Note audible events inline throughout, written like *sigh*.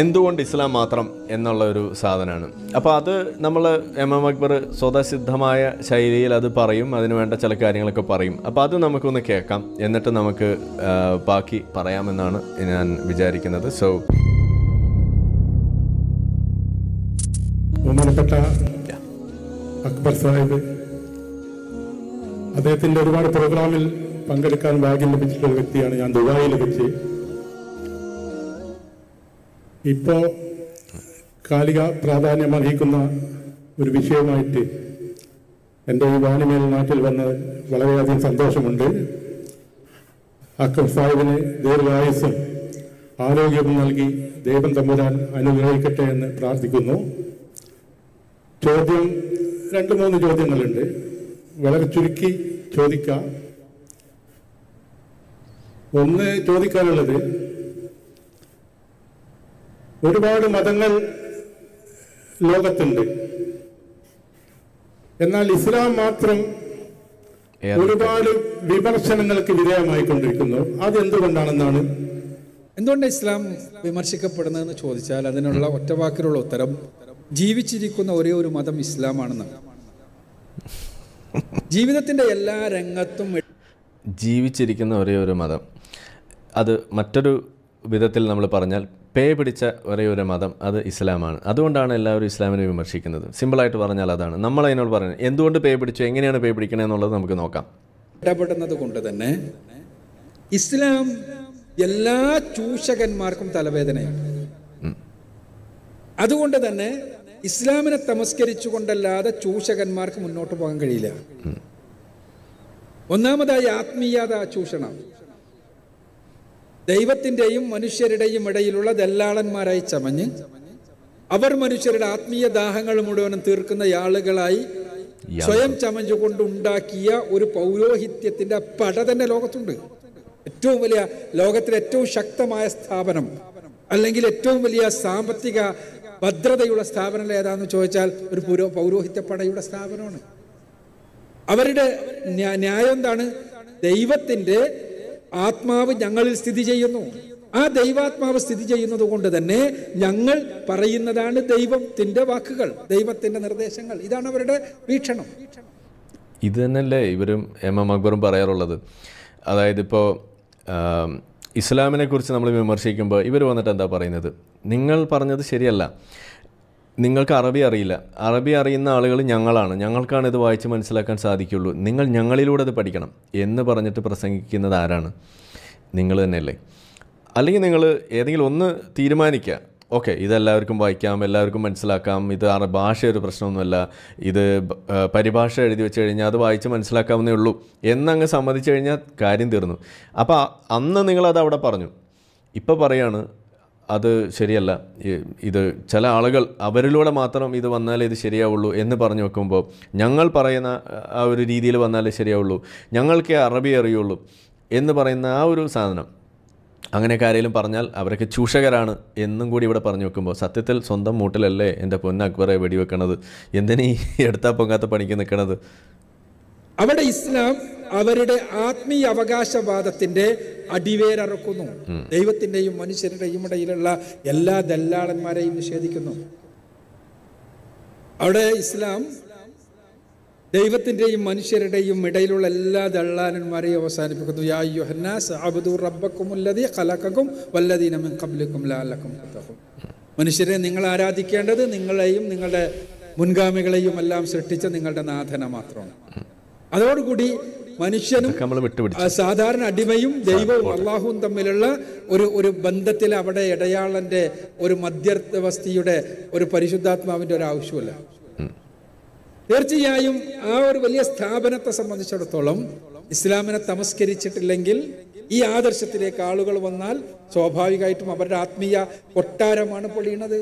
എന്തുകൊണ്ട് ഇസ്ലാം മാത്രം എന്നുള്ള ഒരു സാധനമാണ് അപ്പോൾ അത് നമ്മൾ എം എം അക്ബർ സ്വതസിദ്ധമായ ശൈലിയിൽ അത് പറയും അതിന് വേണ്ട ചില കാര്യങ്ങളൊക്കെ പറയും അപ്പോൾ അത് നമുക്കൊന്ന് കേൾക്കാം എന്നിട്ട് നമുക്ക് ബാക്കി പറയാമെന്നാണ് ഞാൻ വിചാരിക്കുന്നത് സോ ബഹുമാനപ്പെട്ട അക്ബർ സാഹിബ് അദ്ദേഹത്തിന്റെ ഒരുപാട് പ്രോഗ്രാമിൽ പങ്കെടുക്കാൻ ഭാഗ്യം ലഭിച്ചിട്ടുള്ള വ്യക്തിയാണ് ഞാൻ ദുബായിൽ വെച്ച് ഇപ്പോൾ കാലിക പ്രാധാന്യം അർഹിക്കുന്ന ഒരു വിഷയമായിട്ട് എൻ്റെ ഈ വാണിമേൽ നാട്ടിൽ വന്ന് വളരെയധികം സന്തോഷമുണ്ട് അക്കം സാഹിബിന് ദീർഘായുസും ആരോഗ്യവും നൽകി ദൈവം തമ്പുരാൻ അനുഗ്രഹിക്കട്ടെ എന്ന് പ്രാർത്ഥിക്കുന്നു ചോദ്യം രണ്ട് മൂന്ന് ചോദ്യങ്ങളുണ്ട് വളരെ ചുരുക്കി ചോദിക്കാം ഒന്ന് ചോദിക്കാനുള്ളത് ഒരുപാട് മതങ്ങൾ ലോകത്തുണ്ട് എന്നാൽ ഇസ്ലാം മാത്രം ഒരുപാട് വിമർശനങ്ങൾക്ക് വിധേയമായിക്കൊണ്ടിരിക്കുന്നു അതെന്തുകൊണ്ടാണെന്നാണ് എന്തുകൊണ്ട് ഇസ്ലാം വിമർശിക്കപ്പെടുന്നതെന്ന് ചോദിച്ചാൽ അതിനുള്ള ഒറ്റവാക്കിലുള്ള ഉത്തരം ജീവിച്ചിരിക്കുന്ന ഒരേ ഒരു മതം ഇസ്ലാമാണെന്നാണ് ജീവിതത്തിന്റെ എല്ലാ രംഗത്തും ജീവിച്ചിരിക്കുന്ന ഒരേ ഒരു മതം അത് മറ്റൊരു വിധത്തിൽ നമ്മൾ പറഞ്ഞാൽ പേ പിടിച്ച ഒരേ ഒരു മതം അത് ഇസ്ലാമാണ് അതുകൊണ്ടാണ് എല്ലാവരും ഇസ്ലാമിനെ വിമർശിക്കുന്നത് സിമ്പിളായിട്ട് പറഞ്ഞാൽ അതാണ് നമ്മൾ അതിനോട് പറയുന്നത് എന്തുകൊണ്ട് പേ പിടിച്ചു എങ്ങനെയാണ് പേ പിടിക്കണേ എന്നുള്ളത് നമുക്ക് നോക്കാം ഇടപെടുന്നത് കൊണ്ട് തന്നെ ഇസ്ലാം എല്ലാ ചൂഷകന്മാർക്കും തലവേദനയാണ് അതുകൊണ്ട് തന്നെ ഇസ്ലാമിനെ തമസ്കരിച്ചുകൊണ്ടല്ലാതെ ചൂഷകന്മാർക്ക് മുന്നോട്ട് പോകാൻ കഴിയില്ല ഒന്നാമതായി ആത്മീയത ചൂഷണം ദൈവത്തിൻ്റെയും മനുഷ്യരുടെയും ഇടയിലുള്ള ദല്ലാളന്മാരായി ചമഞ്ഞ് അവർ മനുഷ്യരുടെ ആത്മീയ ദാഹങ്ങൾ മുഴുവനും തീർക്കുന്ന ആളുകളായി സ്വയം ചമഞ്ഞുകൊണ്ട് ഉണ്ടാക്കിയ ഒരു പൗരോഹിത്യത്തിന്റെ പട തന്നെ ലോകത്തുണ്ട് ഏറ്റവും വലിയ ലോകത്തിലെ ഏറ്റവും ശക്തമായ സ്ഥാപനം അല്ലെങ്കിൽ ഏറ്റവും വലിയ സാമ്പത്തിക ഭദ്രതയുള്ള സ്ഥാപനം ഏതാണെന്ന് ചോദിച്ചാൽ ഒരു പുരോ പൗരോഹിത്യ പടയുടെ സ്ഥാപനമാണ് അവരുടെ ന്യായം എന്താണ് ദൈവത്തിന്റെ ആത്മാവ് ഞങ്ങളിൽ സ്ഥിതി ചെയ്യുന്നു ആ ദൈവാത്മാവ് സ്ഥിതി ചെയ്യുന്നത് കൊണ്ട് തന്നെ ഞങ്ങൾ പറയുന്നതാണ് ദൈവത്തിന്റെ വാക്കുകൾ ദൈവത്തിന്റെ നിർദ്ദേശങ്ങൾ ഇതാണ് അവരുടെ വീക്ഷണം ഇത് തന്നെയല്ലേ ഇവരും എം എം അക്ബറും പറയാറുള്ളത് അതായത് ഇപ്പോൾ ഇസ്ലാമിനെക്കുറിച്ച് നമ്മൾ വിമർശിക്കുമ്പോൾ ഇവർ വന്നിട്ട് എന്താ പറയുന്നത് നിങ്ങൾ പറഞ്ഞത് ശരിയല്ല നിങ്ങൾക്ക് അറബി അറിയില്ല അറബി അറിയുന്ന ആളുകൾ ഞങ്ങളാണ് ഞങ്ങൾക്കാണ് ഇത് വായിച്ച് മനസ്സിലാക്കാൻ സാധിക്കുള്ളൂ നിങ്ങൾ ഞങ്ങളിലൂടെ അത് പഠിക്കണം എന്ന് പറഞ്ഞിട്ട് പ്രസംഗിക്കുന്നത് ആരാണ് നിങ്ങൾ തന്നെയല്ലേ അല്ലെങ്കിൽ നിങ്ങൾ ഏതെങ്കിലും ഒന്ന് തീരുമാനിക്കുക ഓക്കെ ഇതെല്ലാവർക്കും വായിക്കാം എല്ലാവർക്കും മനസ്സിലാക്കാം ഇത് ഭാഷ ഒരു പ്രശ്നമൊന്നുമല്ല ഇത് പരിഭാഷ എഴുതി വെച്ച് കഴിഞ്ഞാൽ അത് വായിച്ച് മനസ്സിലാക്കാവുന്നേ ഉള്ളൂ എന്നങ്ങ് സമ്മതിച്ചു കഴിഞ്ഞാൽ കാര്യം തീർന്നു അപ്പോൾ അന്ന് നിങ്ങളത് അവിടെ പറഞ്ഞു ഇപ്പോൾ പറയാണ് അത് ശരിയല്ല ഇത് ചില ആളുകൾ അവരിലൂടെ മാത്രം ഇത് വന്നാലേ ഇത് ശരിയാവുള്ളൂ എന്ന് പറഞ്ഞു വെക്കുമ്പോൾ ഞങ്ങൾ പറയുന്ന ആ ഒരു രീതിയിൽ വന്നാലേ ശരിയാവുള്ളൂ ഞങ്ങൾക്കേ അറബി അറിയുള്ളൂ എന്ന് പറയുന്ന ആ ഒരു സാധനം അങ്ങനെയൊക്കെ ആരെങ്കിലും പറഞ്ഞാൽ അവരൊക്കെ ചൂഷകരാണ് എന്നും കൂടി ഇവിടെ പറഞ്ഞു വെക്കുമ്പോൾ സത്യത്തിൽ സ്വന്തം മൂട്ടിലല്ലേ എൻ്റെ പൊന്ന അക്ബറെ വെടിവെക്കണത് എന്തിനീ എടുത്താൽ പൊങ്ങാത്ത പണിക്ക് നിൽക്കണത് അവിടെ ഇസ്ലാം അവരുടെ ആത്മീയ അവകാശവാദത്തിന്റെ അടിവേരറക്കുന്നു ദൈവത്തിന്റെയും മനുഷ്യരുടെയും ഇടയിലുള്ള എല്ലാ ദല്ലാളന്മാരെയും നിഷേധിക്കുന്നു അവിടെ ഇസ്ലാം ദൈവത്തിന്റെയും മനുഷ്യരുടെയും ഇടയിലുള്ള എല്ലാ ദള്ളാലന്മാരെയും അവസാനിപ്പിക്കുന്നു യാ മനുഷ്യരെ നിങ്ങൾ ആരാധിക്കേണ്ടത് നിങ്ങളെയും നിങ്ങളുടെ മുൻഗാമികളെയും എല്ലാം സൃഷ്ടിച്ച നിങ്ങളുടെ നാഥന മാത്രമാണ് അതോടുകൂടി മനുഷ്യനും സാധാരണ അടിമയും ദൈവവും അള്ളാഹുവും തമ്മിലുള്ള ഒരു ഒരു ബന്ധത്തിൽ അവിടെ ഇടയാളന്റെ ഒരു മധ്യവസ്ഥയുടെ ഒരു പരിശുദ്ധാത്മാവിന്റെ ഒരു ആവശ്യമല്ല തീർച്ചയായും ആ ഒരു വലിയ സ്ഥാപനത്തെ സംബന്ധിച്ചിടത്തോളം ഇസ്ലാമിനെ തമസ്കരിച്ചിട്ടില്ലെങ്കിൽ ഈ ആദർശത്തിലേക്ക് ആളുകൾ വന്നാൽ സ്വാഭാവികമായിട്ടും അവരുടെ ആത്മീയ കൊട്ടാരമാണ് പൊളിയണത്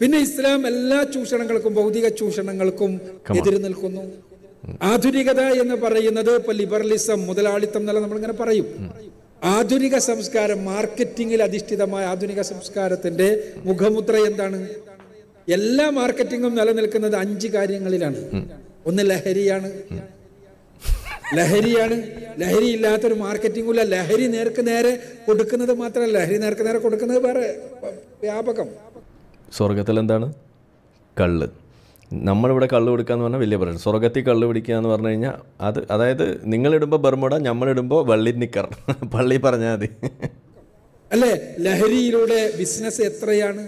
പിന്നെ ഇസ്ലാം എല്ലാ ചൂഷണങ്ങൾക്കും ഭൗതിക ചൂഷണങ്ങൾക്കും എതിര് നിൽക്കുന്നു ആധുനികത എന്ന് പറയുന്നത് ഇപ്പൊ ലിബറലിസം മുതലാളിത്തം എന്നല്ല നമ്മളിങ്ങനെ പറയും ആധുനിക സംസ്കാരം മാർക്കറ്റിംഗിൽ അധിഷ്ഠിതമായ ആധുനിക സംസ്കാരത്തിന്റെ മുഖമുദ്ര എന്താണ് എല്ലാ മാർക്കറ്റിംഗും നിലനിൽക്കുന്നത് അഞ്ച് കാര്യങ്ങളിലാണ് ഒന്ന് ലഹരിയാണ് ലഹരിയാണ് ലഹരി ഇല്ലാത്തൊരു മാർക്കറ്റിംഗും ഇല്ല ലഹരി നേർക്ക് നേരെ കൊടുക്കുന്നത് മാത്രമല്ല ലഹരി നേർക്ക് നേരെ കൊടുക്കുന്നത് വേറെ വ്യാപകം സ്വർഗത്തിൽ എന്താണ് കള്ള് നമ്മളിവിടെ കള്ള് കൊടുക്കുക എന്ന് പറഞ്ഞാൽ വലിയ പ്രശ്നം സ്വർഗത്തിൽ കള്ള് പിടിക്കുക എന്ന് പറഞ്ഞു കഴിഞ്ഞാൽ അത് അതായത് നിങ്ങളിടുമ്പോൾ ബർമുട നമ്മളിടുമ്പോൾ വള്ളി നിക്കർ പള്ളി പറഞ്ഞാൽ മതി അല്ലേ ലഹരിയിലൂടെ ബിസിനസ് എത്രയാണ്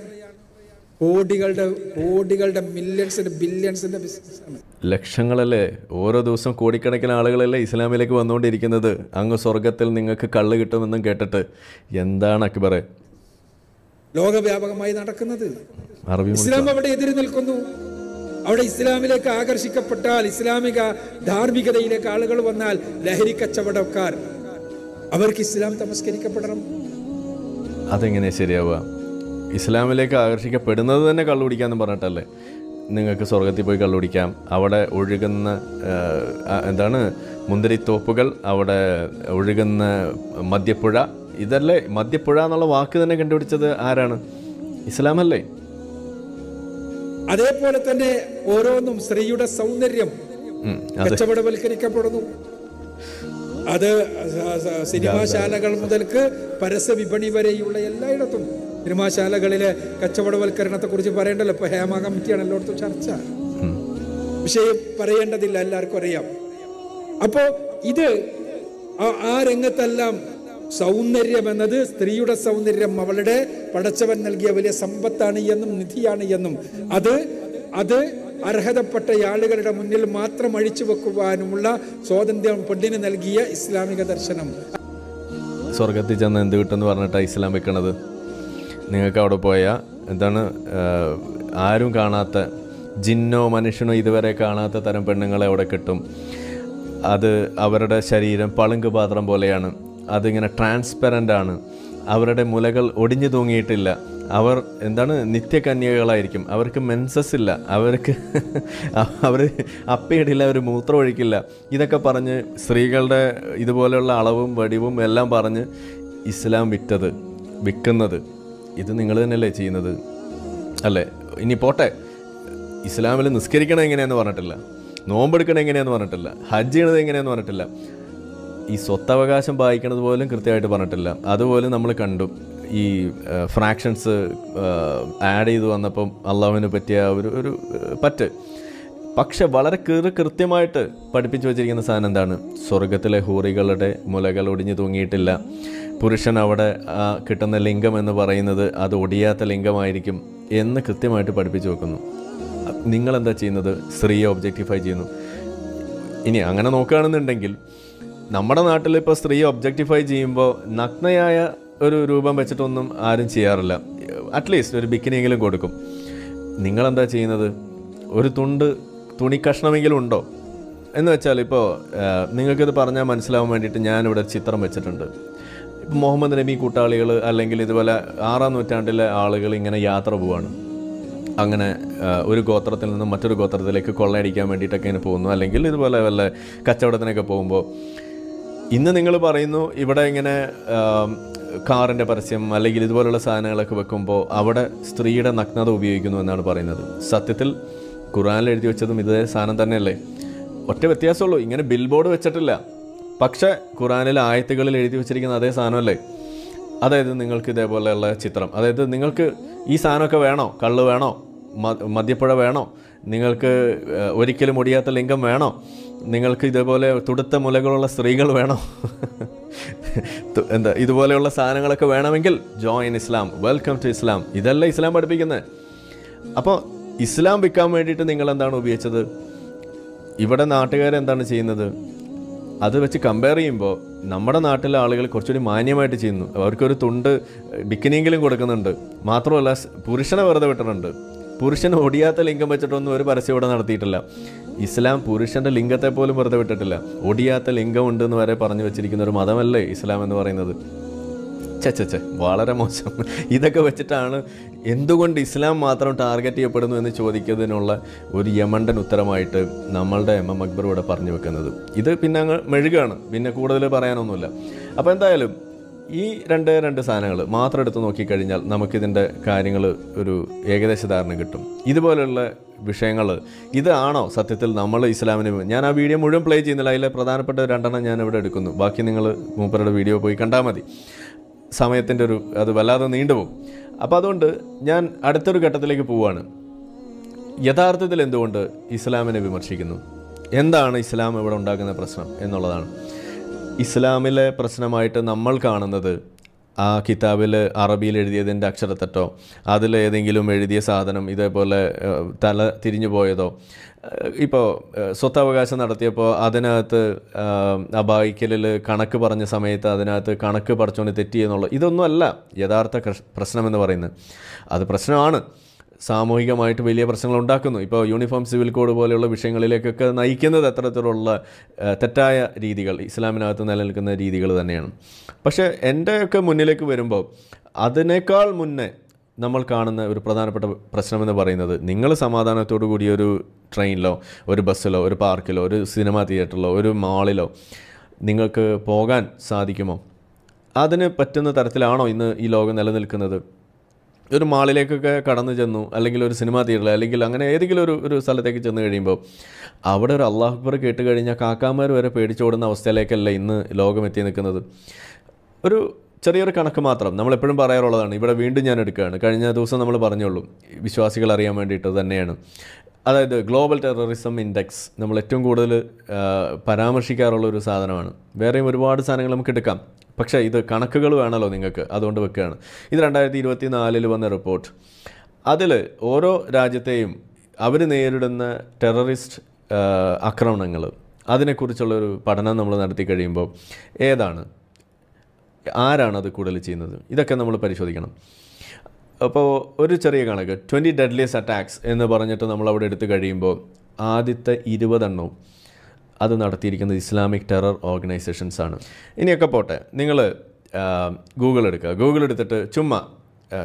കോടികളുടെ കോടികളുടെ മില്യൺസിന്റെ ബില്യൺസിന്റെ ബിസിനസ്സാണ് ലക്ഷങ്ങളല്ലേ ഓരോ ദിവസം കോടിക്കണക്കിന് ആളുകളല്ലേ ഇസ്ലാമിലേക്ക് വന്നുകൊണ്ടിരിക്കുന്നത് അങ്ങ് സ്വർഗത്തിൽ നിങ്ങൾക്ക് കള്ള് കിട്ടുമെന്നും കേട്ടിട്ട് എന്താണ് അക്ബറെ ലോകവ്യാപകമായി നടക്കുന്നത് ഇസ്ലാം അവിടെ എതിരി നിൽക്കുന്നു അവിടെ ഇസ്ലാമിലേക്ക് ആകർഷിക്കപ്പെട്ടാൽ ഇസ്ലാമിക ധാർമ്മികതയിലേക്ക് ആളുകൾ വന്നാൽ ലഹരി കച്ചവടക്കാർ അവർക്ക് ഇസ്ലാം തമസ്കരിക്കപ്പെടണം അതെങ്ങനെ ശരിയാവുക ഇസ്ലാമിലേക്ക് ആകർഷിക്കപ്പെടുന്നത് തന്നെ കള്ളുപിടിക്കാന്ന് പറഞ്ഞിട്ടല്ലേ നിങ്ങൾക്ക് സ്വർഗത്തിൽ പോയി കള്ളുപിടിക്കാം അവിടെ ഒഴുകുന്ന എന്താണ് മുന്തിരിത്തോപ്പുകൾ അവിടെ ഒഴുകുന്ന മദ്യപ്പുഴ ഇതല്ലേ മദ്യപ്പുഴ എന്നുള്ള വാക്ക് തന്നെ കണ്ടുപിടിച്ചത് ആരാണ് ഇസ്ലാമല്ലേ അതേപോലെ തന്നെ ഓരോന്നും സ്ത്രീയുടെ സൗന്ദര്യം കച്ചവടവൽക്കരിക്കപ്പെടുന്നു അത് സിനിമാശാലകൾ മുതൽക്ക് പരസ്യ വിപണി വരെയുള്ള എല്ലായിടത്തും സിനിമാശാലകളിലെ കച്ചവടവൽക്കരണത്തെ കുറിച്ച് പറയേണ്ടല്ലോ ഇപ്പൊ ഹേമ കമ്മിറ്റിയാണ് എല്ലായിടത്തും ചർച്ച വിഷയം പറയേണ്ടതില്ല എല്ലാവർക്കും അറിയാം അപ്പോ ഇത് ആ രംഗത്തെല്ലാം സൗന്ദര്യം എന്നത് സ്ത്രീയുടെ സൗന്ദര്യം അവളുടെ പടച്ചവൻ നൽകിയ വലിയ സമ്പത്താണ് എന്നും നിധിയാണ് എന്നും അത് അത് അർഹതപ്പെട്ട ആളുകളുടെ മുന്നിൽ മാത്രം അഴിച്ചു വെക്കുവാനുമുള്ള സ്വാതന്ത്ര്യം പെണ്ണിന് നൽകിയ ഇസ്ലാമിക ദർശനം സ്വർഗത്തിൽ ചെന്ന് എന്ത് കിട്ടുമെന്ന് പറഞ്ഞിട്ടാണ് ഇസ്ലാം വെക്കണത് നിങ്ങൾക്ക് അവിടെ പോയാൽ എന്താണ് ആരും കാണാത്ത ജിന്നോ മനുഷ്യനോ ഇതുവരെ കാണാത്ത തരം പെണ്ണുങ്ങളെ അവിടെ കിട്ടും അത് അവരുടെ ശരീരം പളുങ്ക് പാത്രം പോലെയാണ് അതിങ്ങനെ ട്രാൻസ്പെറൻ്റ് ആണ് അവരുടെ മുലകൾ ഒടിഞ്ഞു തൂങ്ങിയിട്ടില്ല അവർ എന്താണ് നിത്യകന്യകളായിരിക്കും അവർക്ക് മെൻസസ് ഇല്ല അവർക്ക് *laughs* അവർ അപ്പയിടില്ല അവർ മൂത്രം ഒഴിക്കില്ല ഇതൊക്കെ പറഞ്ഞ് സ്ത്രീകളുടെ ഇതുപോലെയുള്ള അളവും വടിവും എല്ലാം പറഞ്ഞ് ഇസ്ലാം വിറ്റത് വിൽക്കുന്നത് ഇത് നിങ്ങൾ തന്നെയല്ലേ ചെയ്യുന്നത് അല്ലേ ഇനി പോട്ടെ ഇസ്ലാമിൽ നിസ്കരിക്കണം എങ്ങനെയാണെന്ന് പറഞ്ഞിട്ടില്ല നോമ്പെടുക്കണം എങ്ങനെയാണെന്ന് പറഞ്ഞിട്ടില്ല ഹജ്ജ് ചെയ്യണത് എങ്ങനെയാണെന്ന് പറഞ്ഞിട്ടില്ല ഈ സ്വത്തവകാശം ബാധിക്കണത് പോലും കൃത്യമായിട്ട് പറഞ്ഞിട്ടില്ല അതുപോലെ നമ്മൾ കണ്ടു ഈ ഫ്രാക്ഷൻസ് ആഡ് ചെയ്ത് വന്നപ്പം അള്ളാഹുവിന് പറ്റിയ ഒരു ഒരു പറ്റ് പക്ഷെ വളരെ കീറി കൃത്യമായിട്ട് പഠിപ്പിച്ചു വച്ചിരിക്കുന്ന സാധനം എന്താണ് സ്വർഗത്തിലെ ഹൂറികളുടെ മുലകൾ ഒടിഞ്ഞു തൂങ്ങിയിട്ടില്ല പുരുഷൻ അവിടെ കിട്ടുന്ന ലിംഗം എന്ന് പറയുന്നത് അത് ഒടിയാത്ത ലിംഗമായിരിക്കും എന്ന് കൃത്യമായിട്ട് പഠിപ്പിച്ചു വെക്കുന്നു നിങ്ങളെന്താ ചെയ്യുന്നത് സ്ത്രീയെ ഒബ്ജക്റ്റിഫൈ ചെയ്യുന്നു ഇനി അങ്ങനെ നോക്കുകയാണെന്നുണ്ടെങ്കിൽ നമ്മുടെ നാട്ടിൽ ഇപ്പോൾ സ്ത്രീ ഒബ്ജക്റ്റിഫൈ ചെയ്യുമ്പോൾ നഗ്നയായ ഒരു രൂപം വെച്ചിട്ടൊന്നും ആരും ചെയ്യാറില്ല അറ്റ്ലീസ്റ്റ് ഒരു ബിക്കിനെങ്കിലും കൊടുക്കും നിങ്ങളെന്താ ചെയ്യുന്നത് ഒരു തുണ്ട് തുണി കഷ്ണമെങ്കിലും ഉണ്ടോ എന്ന് വെച്ചാൽ ഇപ്പോൾ നിങ്ങൾക്കിത് പറഞ്ഞാൽ മനസ്സിലാവാൻ വേണ്ടിയിട്ട് ഞാനിവിടെ ചിത്രം വെച്ചിട്ടുണ്ട് ഇപ്പോൾ മുഹമ്മദ് നബി കൂട്ടാളികൾ അല്ലെങ്കിൽ ഇതുപോലെ ആറാം നൂറ്റാണ്ടിലെ ആളുകൾ ഇങ്ങനെ യാത്ര പോവാണ് അങ്ങനെ ഒരു ഗോത്രത്തിൽ നിന്നും മറ്റൊരു ഗോത്രത്തിലേക്ക് കൊള്ളയടിക്കാൻ വേണ്ടിയിട്ടൊക്കെ ഇങ്ങനെ പോകുന്നു അല്ലെങ്കിൽ ഇതുപോലെ വല്ല കച്ചവടത്തിനൊക്കെ പോകുമ്പോൾ ഇന്ന് നിങ്ങൾ പറയുന്നു ഇവിടെ ഇങ്ങനെ കാറിൻ്റെ പരസ്യം അല്ലെങ്കിൽ ഇതുപോലുള്ള സാധനങ്ങളൊക്കെ വെക്കുമ്പോൾ അവിടെ സ്ത്രീയുടെ നഗ്നത ഉപയോഗിക്കുന്നു എന്നാണ് പറയുന്നത് സത്യത്തിൽ ഖുറാനിൽ എഴുതി വെച്ചതും ഇതേ സാധനം തന്നെയല്ലേ ഒറ്റ വ്യത്യാസമുള്ളൂ ഇങ്ങനെ ബിൽ ബോർഡ് വെച്ചിട്ടില്ല പക്ഷേ ഖുറാനിൽ ആയത്തുകളിൽ എഴുതി വെച്ചിരിക്കുന്ന അതേ സാധനമല്ലേ അതായത് നിങ്ങൾക്ക് ഇതേപോലെയുള്ള ചിത്രം അതായത് നിങ്ങൾക്ക് ഈ സാധനമൊക്കെ വേണോ കള്ള് വേണോ മദ്യപ്പുഴ വേണോ നിങ്ങൾക്ക് ഒരിക്കലും ഒടിയാത്ത ലിംഗം വേണോ നിങ്ങൾക്ക് ഇതേപോലെ തുടുത്ത മുലകളുള്ള സ്ത്രീകൾ വേണോ എന്താ ഇതുപോലെയുള്ള സാധനങ്ങളൊക്കെ വേണമെങ്കിൽ join Islam welcome to Islam ഇതല്ല ഇസ്ലാം പഠിപ്പിക്കുന്നത് അപ്പോൾ ഇസ്ലാം വിൽക്കാൻ വേണ്ടിയിട്ട് നിങ്ങൾ എന്താണ് ഉപയോഗിച്ചത് ഇവിടെ നാട്ടുകാരെന്താണ് ചെയ്യുന്നത് അത് വെച്ച് കമ്പയർ ചെയ്യുമ്പോൾ നമ്മുടെ നാട്ടിലെ ആളുകൾ കുറച്ചുകൂടി മാന്യമായിട്ട് ചെയ്യുന്നു അവർക്കൊരു തുണ്ട് ബിക്കിനിങ്കിലും കൊടുക്കുന്നുണ്ട് മാത്രമല്ല പുരുഷനെ വെറുതെ വിട്ടിട്ടുണ്ട് പുരുഷൻ ഒടിയാത്ത ലിംഗം വെച്ചിട്ടൊന്നും ഒരു പരസ്യം ഇവിടെ നടത്തിയിട്ടില്ല ഇസ്ലാം പുരുഷന്റെ ലിംഗത്തെ പോലും വെറുതെ വിട്ടിട്ടില്ല ഒടിയാത്ത ഉണ്ട് എന്ന് വരെ പറഞ്ഞു വെച്ചിരിക്കുന്ന ഒരു മതമല്ലേ ഇസ്ലാം എന്ന് പറയുന്നത് ചച്ചച്ചെ വളരെ മോശം ഇതൊക്കെ വെച്ചിട്ടാണ് എന്തുകൊണ്ട് ഇസ്ലാം മാത്രം ടാർഗറ്റ് ചെയ്യപ്പെടുന്നു എന്ന് ചോദിക്കുന്നതിനുള്ള ഒരു യമണ്ടൻ ഉത്തരമായിട്ട് നമ്മളുടെ എം എം അക്ബർ ഇവിടെ പറഞ്ഞു വെക്കുന്നത് ഇത് പിന്നെ അങ്ങ് മെഴുകാണ് പിന്നെ കൂടുതൽ പറയാനൊന്നുമില്ല അപ്പോൾ എന്തായാലും ഈ രണ്ട് രണ്ട് സാധനങ്ങൾ മാത്രം എടുത്ത് നോക്കിക്കഴിഞ്ഞാൽ നമുക്കിതിൻ്റെ കാര്യങ്ങൾ ഒരു ഏകദേശ ധാരണ കിട്ടും ഇതുപോലെയുള്ള വിഷയങ്ങൾ ഇതാണോ സത്യത്തിൽ നമ്മൾ ഇസ്ലാമിന് ഞാൻ ആ വീഡിയോ മുഴുവൻ പ്ലേ ചെയ്യുന്നില്ല അതിലെ പ്രധാനപ്പെട്ട രണ്ടെണ്ണം ഞാൻ ഇവിടെ എടുക്കുന്നു ബാക്കി നിങ്ങൾ മൂപ്പരുടെ വീഡിയോ പോയി കണ്ടാൽ മതി സമയത്തിൻ്റെ ഒരു അത് വല്ലാതെ നീണ്ടുപോകും അപ്പോൾ അതുകൊണ്ട് ഞാൻ അടുത്തൊരു ഘട്ടത്തിലേക്ക് പോവുകയാണ് യഥാർത്ഥത്തിൽ എന്തുകൊണ്ട് ഇസ്ലാമിനെ വിമർശിക്കുന്നു എന്താണ് ഇസ്ലാം ഇവിടെ ഉണ്ടാക്കുന്ന പ്രശ്നം എന്നുള്ളതാണ് ഇസ്ലാമിലെ പ്രശ്നമായിട്ട് നമ്മൾ കാണുന്നത് ആ കിതാബിൽ അറബിയിൽ എഴുതിയതിൻ്റെ അക്ഷരത്തെട്ടോ അതിൽ ഏതെങ്കിലും എഴുതിയ സാധനം ഇതേപോലെ തല തിരിഞ്ഞു പോയതോ ഇപ്പോൾ സ്വത്തവകാശം നടത്തിയപ്പോൾ അതിനകത്ത് അബായിക്കലിൽ കണക്ക് പറഞ്ഞ സമയത്ത് അതിനകത്ത് കണക്ക് പറിച്ചുകൊണ്ട് തെറ്റി ഇതൊന്നുമല്ല യഥാർത്ഥ പ്രശ്നമെന്ന് പറയുന്നത് അത് പ്രശ്നമാണ് സാമൂഹികമായിട്ട് വലിയ പ്രശ്നങ്ങൾ ഉണ്ടാക്കുന്നു ഇപ്പോൾ യൂണിഫോം സിവിൽ കോഡ് പോലെയുള്ള വിഷയങ്ങളിലേക്കൊക്കെ നയിക്കുന്നത് അത്തരത്തിലുള്ള തെറ്റായ രീതികൾ ഇസ്ലാമിനകത്ത് നിലനിൽക്കുന്ന രീതികൾ തന്നെയാണ് പക്ഷേ എൻ്റെയൊക്കെ മുന്നിലേക്ക് വരുമ്പോൾ അതിനേക്കാൾ മുന്നേ നമ്മൾ കാണുന്ന ഒരു പ്രധാനപ്പെട്ട പ്രശ്നമെന്ന് പറയുന്നത് നിങ്ങൾ സമാധാനത്തോടു കൂടി ഒരു ട്രെയിനിലോ ഒരു ബസ്സിലോ ഒരു പാർക്കിലോ ഒരു സിനിമാ തിയേറ്ററിലോ ഒരു മാളിലോ നിങ്ങൾക്ക് പോകാൻ സാധിക്കുമോ അതിന് പറ്റുന്ന തരത്തിലാണോ ഇന്ന് ഈ ലോകം നിലനിൽക്കുന്നത് ഒരു മാളിലേക്കൊക്കെ കടന്നു ചെന്നു അല്ലെങ്കിൽ ഒരു സിനിമാ തിയേറ്ററിൽ അല്ലെങ്കിൽ അങ്ങനെ ഏതെങ്കിലും ഒരു ഒരു സ്ഥലത്തേക്ക് ചെന്ന് കഴിയുമ്പോൾ അവിടെ ഒരു അള്ളാഹ് അക്ബർ കേട്ട് കഴിഞ്ഞാൽ കാക്കാമാർ വരെ പേടിച്ചോടുന്ന അവസ്ഥയിലേക്കല്ല ഇന്ന് ലോകം എത്തി നിൽക്കുന്നത് ഒരു ചെറിയൊരു കണക്ക് മാത്രം നമ്മളെപ്പോഴും പറയാറുള്ളതാണ് ഇവിടെ വീണ്ടും ഞാൻ എടുക്കുകയാണ് കഴിഞ്ഞ ദിവസം നമ്മൾ പറഞ്ഞോളൂ വിശ്വാസികൾ അറിയാൻ വേണ്ടിയിട്ട് തന്നെയാണ് അതായത് ഗ്ലോബൽ ടെററിസം ഇൻഡെക്സ് നമ്മൾ ഏറ്റവും കൂടുതൽ പരാമർശിക്കാറുള്ള ഒരു സാധനമാണ് വേറെയും ഒരുപാട് സാധനങ്ങൾ നമുക്ക് എടുക്കാം പക്ഷേ ഇത് കണക്കുകൾ വേണമല്ലോ നിങ്ങൾക്ക് അതുകൊണ്ട് വെക്കുകയാണ് ഇത് രണ്ടായിരത്തി ഇരുപത്തി നാലിൽ വന്ന റിപ്പോർട്ട് അതിൽ ഓരോ രാജ്യത്തെയും അവർ നേരിടുന്ന ടെററിസ്റ്റ് ആക്രമണങ്ങൾ അതിനെക്കുറിച്ചുള്ളൊരു പഠനം നമ്മൾ നടത്തി കഴിയുമ്പോൾ ഏതാണ് ആരാണ് അത് കൂടുതൽ ചെയ്യുന്നത് ഇതൊക്കെ നമ്മൾ പരിശോധിക്കണം അപ്പോൾ ഒരു ചെറിയ കണക്ക് ട്വൻറ്റി ഡെഡ്ലിയസ് അറ്റാക്സ് എന്ന് പറഞ്ഞിട്ട് നമ്മൾ അവിടെ എടുത്തു കഴിയുമ്പോൾ ആദ്യത്തെ ഇരുപതെണ്ണവും അത് നടത്തിയിരിക്കുന്നത് ഇസ്ലാമിക് ടെറർ ഓർഗനൈസേഷൻസ് ആണ് ഇനിയൊക്കെ പോട്ടെ നിങ്ങൾ ഗൂഗിൾ എടുക്കുക ഗൂഗിൾ എടുത്തിട്ട് ചുമ്മാ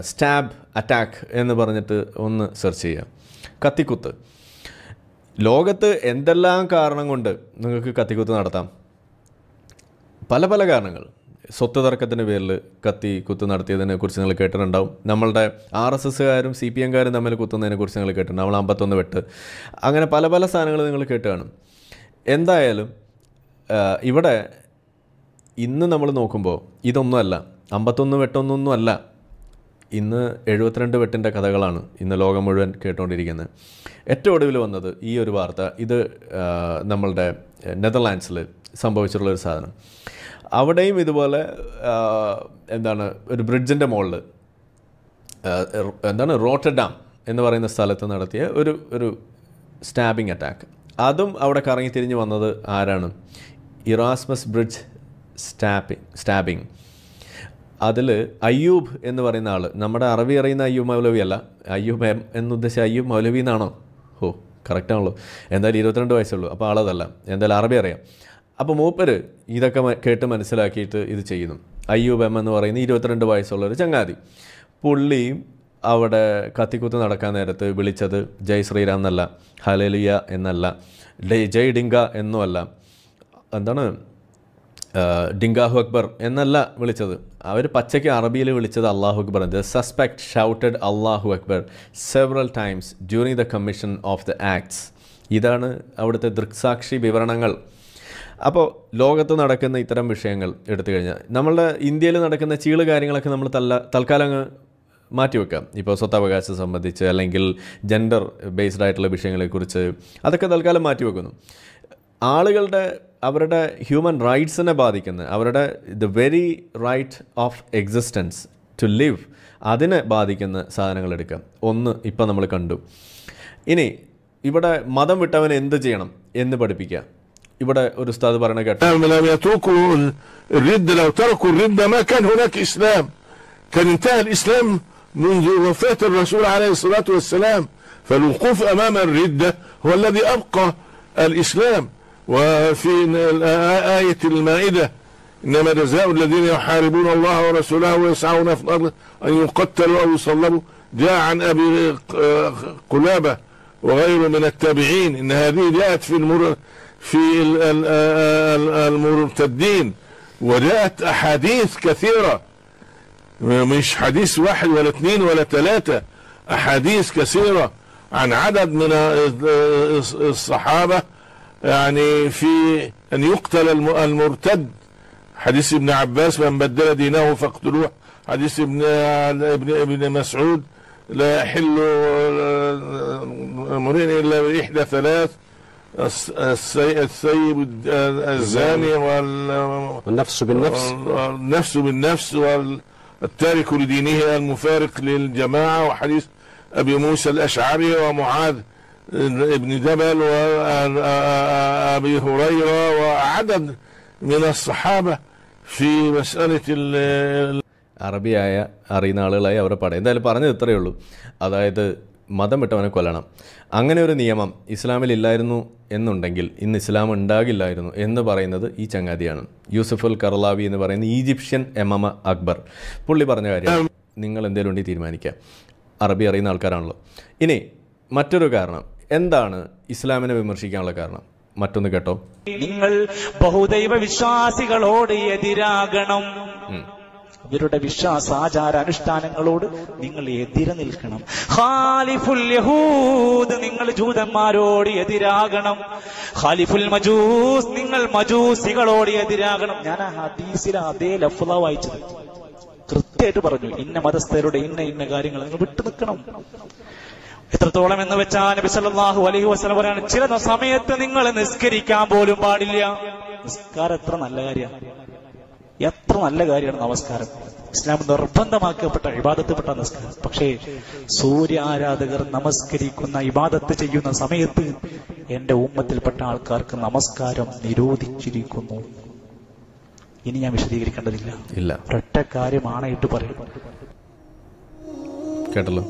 സ്റ്റാബ് അറ്റാക്ക് എന്ന് പറഞ്ഞിട്ട് ഒന്ന് സെർച്ച് ചെയ്യുക കത്തിക്കുത്ത് ലോകത്ത് എന്തെല്ലാം കാരണം കൊണ്ട് നിങ്ങൾക്ക് കത്തിക്കുത്ത് നടത്താം പല പല കാരണങ്ങൾ സ്വത്ത് തർക്കത്തിൻ്റെ പേരിൽ കത്തി കുത്ത് നടത്തിയതിനെ കുറിച്ച് നിങ്ങൾ കേട്ടിട്ടുണ്ടാവും നമ്മളുടെ ആർ എസ് എസ്സുകാരും സി പി എംകാരും തമ്മിൽ കുത്തുന്നതിനെ കുറിച്ച് നിങ്ങൾ കേട്ടിട്ടുണ്ട് നമ്മൾ അമ്പത്തൊന്ന് വെട്ട് അങ്ങനെ പല പല സാധനങ്ങൾ നിങ്ങൾ കേട്ട് കാണും എന്തായാലും ഇവിടെ ഇന്ന് നമ്മൾ നോക്കുമ്പോൾ ഇതൊന്നുമല്ല അമ്പത്തൊന്ന് വെട്ടൊന്നൊന്നും അല്ല ഇന്ന് എഴുപത്തിരണ്ട് വെട്ടിൻ്റെ കഥകളാണ് ഇന്ന് ലോകം മുഴുവൻ കേട്ടുകൊണ്ടിരിക്കുന്നത് ഏറ്റവും ഒടുവിൽ വന്നത് ഈ ഒരു വാർത്ത ഇത് നമ്മളുടെ നെതർലാൻഡ്സിൽ സംഭവിച്ചിട്ടുള്ളൊരു ഒരു സാധനം അവിടെയും ഇതുപോലെ എന്താണ് ഒരു ബ്രിഡ്ജിൻ്റെ മുകളിൽ എന്താണ് റോട്ടഡാം എന്ന് പറയുന്ന സ്ഥലത്ത് നടത്തിയ ഒരു ഒരു സ്റ്റാബിങ് അറ്റാക്ക് അതും അവിടെ കറങ്ങി തിരിഞ്ഞ് വന്നത് ആരാണ് ഇറാസ്മസ് ബ്രിഡ്ജ് സ്റ്റാബിംഗ് സ്റ്റാബിങ് അതിൽ അയ്യൂബ് എന്ന് പറയുന്ന ആൾ നമ്മുടെ അറബി അറിയുന്ന അയ്യൂബ് മൗലവി അല്ല അയ്യൂബ് എം എന്നുദ്ദേശിച്ച അയ്യൂബ് മൗലവി എന്നാണോ ഓ കറക്റ്റാണല്ലോ എന്തായാലും ഇരുപത്തിരണ്ട് വയസ്സുള്ളൂ അപ്പോൾ ആളതല്ല എന്തായാലും അറബി അറിയാം അപ്പോൾ മൂപ്പര് ഇതൊക്കെ കേട്ട് മനസ്സിലാക്കിയിട്ട് ഇത് ചെയ്യുന്നു അയ്യൂബ് എം എന്ന് പറയുന്ന ഇരുപത്തിരണ്ട് വയസ്സുള്ളൊരു ചങ്ങാതി പുള്ളി അവിടെ കത്തിക്കുത്ത് നടക്കാൻ നേരത്ത് വിളിച്ചത് ജയ് ശ്രീരാം എന്നല്ല ഹലലിയ എന്നല്ല ജയ് ഡിങ്ക എന്നുമല്ല എന്താണ് ഡിങ്കാഹു അക്ബർ എന്നല്ല വിളിച്ചത് അവർ പച്ചയ്ക്ക് അറബിയിൽ വിളിച്ചത് അള്ളാഹു അക്ബർ ദ സസ്പെക്ട് ഷൗട്ടഡ് അള്ളാഹു അക്ബർ several times during the commission of the acts ഇതാണ് അവിടുത്തെ ദൃക്സാക്ഷി വിവരണങ്ങൾ അപ്പോൾ ലോകത്ത് നടക്കുന്ന ഇത്തരം വിഷയങ്ങൾ എടുത്തു കഴിഞ്ഞാൽ നമ്മളുടെ ഇന്ത്യയിൽ നടക്കുന്ന ചീള് കാര്യങ്ങളൊക്കെ നമ്മൾ തല്ല തൽക്കാലം മാറ്റിവെക്കാം ഇപ്പോൾ സ്വത്തവകാശം സംബന്ധിച്ച് അല്ലെങ്കിൽ ജെൻഡർ ബേസ്ഡ് ആയിട്ടുള്ള വിഷയങ്ങളെക്കുറിച്ച് അതൊക്കെ തൽക്കാലം മാറ്റിവെക്കുന്നു ആളുകളുടെ അവരുടെ ഹ്യൂമൻ റൈറ്റ്സിനെ ബാധിക്കുന്ന അവരുടെ the very right of existence to live അതിനെ ബാധിക്കുന്ന സാധനങ്ങൾ എടുക്കാം ഒന്ന് ഇപ്പം നമ്മൾ കണ്ടു ഇനി ഇവിടെ മതം വിട്ടവൻ എന്ത് ചെയ്യണം എന്ന് പഠിപ്പിക്കുക ഇവിടെ ഒരു ഉസ്താദ് لم يتركوا الرد لو تركوا الرد ما كان هناك إسلام كان انتهى الإسلام منذ وفاة الرسول عليه الصلاة والسلام فالوقوف أمام الردة هو الذي أبقى الإسلام وفي آية المائدة إنما جزاء الذين يحاربون الله ورسوله ويسعون في الأرض أن يقتلوا أو يصلبوا جاء عن أبي قلابة وغيره من التابعين إن هذه جاءت في المر... في المرتدين وجاءت أحاديث كثيرة مش حديث واحد ولا اثنين ولا ثلاثة أحاديث كثيرة عن عدد من الصحابة يعني في أن يقتل المرتد حديث ابن عباس من بدل دينه فاقتلوه حديث ابن ابن ابن مسعود لا يحل امرئ الا باحدى ثلاث السيء الثيب الزاني وال والنفس بالنفس النفس بالنفس والتارك لدينه المفارق للجماعة وحديث أبي موسى الأشعري ومعاذ ابن جبل وأبي هريرة وعدد من الصحابة في مسألة ال അറബിയായ അറിയുന്ന ആളുകളായി അവരെ പാടുക എന്തായാലും പറഞ്ഞത് ഇത്രയേ ഉള്ളൂ അതായത് മതം വിട്ടവനെ കൊല്ലണം അങ്ങനെ ഒരു നിയമം ഇസ്ലാമിൽ ഇല്ലായിരുന്നു എന്നുണ്ടെങ്കിൽ ഇന്ന് ഇസ്ലാം ഉണ്ടാകില്ലായിരുന്നു എന്ന് പറയുന്നത് ഈ ചങ്ങാതിയാണ് യൂസഫുൽ കർലാവി എന്ന് പറയുന്ന ഈജിപ്ഷ്യൻ എം എം അക്ബർ പുള്ളി പറഞ്ഞ കാര്യം നിങ്ങൾ എന്തേലും ഉണ്ടെങ്കിൽ തീരുമാനിക്കുക അറബി അറിയുന്ന ആൾക്കാരാണല്ലോ ഇനി മറ്റൊരു കാരണം എന്താണ് ഇസ്ലാമിനെ വിമർശിക്കാനുള്ള കാരണം മറ്റൊന്ന് കേട്ടോ നിങ്ങൾ ബഹുദൈവ വിശ്വാസികളോട് എതിരാകണം ഇവരുടെ വിശ്വാസ ആചാര അനുഷ്ഠാനങ്ങളോട് നിങ്ങൾ എതിരെ നിൽക്കണം ഖാലിഫുൽ യഹൂദ് നിങ്ങൾ ജൂതന്മാരോട് എതിരാകണം ഖാലിഫുൽ മജൂസ് നിങ്ങൾ മജൂസികളോട് എതിരാകണം ഞാൻ ആ ഹദീസിൽ അതേ ലഫ്ല വായിച്ചത് കൃത്യമായിട്ട് പറഞ്ഞു ഇന്ന മതസ്ഥരുടെ ഇന്ന ഇന്ന കാര്യങ്ങൾ നിങ്ങൾ വിട്ടു നിൽക്കണം എത്രത്തോളം എന്ന് വെച്ചാൽ നബി സല്ലല്ലാഹു അലൈഹി വസല്ലം പറയാണ് ചില സമയത്ത് നിങ്ങൾ നിസ്കരിക്കാൻ പോലും പാടില്ല നിസ്കാരം എത്ര നല്ല കാര്യമാണ് എത്ര നല്ല കാര്യമാണ് നമസ്കാരം ഇസ്ലാം നിർബന്ധമാക്കപ്പെട്ട ഇബാദത്തിൽപ്പെട്ട നമസ്കാരം പക്ഷേ സൂര്യ ആരാധകർ നമസ്കരിക്കുന്ന ഇബാദത്ത് ചെയ്യുന്ന സമയത്ത് എന്റെ ഉമ്മത്തിൽപ്പെട്ട ആൾക്കാർക്ക് നമസ്കാരം നിരോധിച്ചിരിക്കുന്നു ഇനി ഞാൻ വിശദീകരിക്കേണ്ടതില്ല ഇല്ല ഒറ്റ കാര്യമാണായിട്ട് പറയും കേട്ടല്ലോ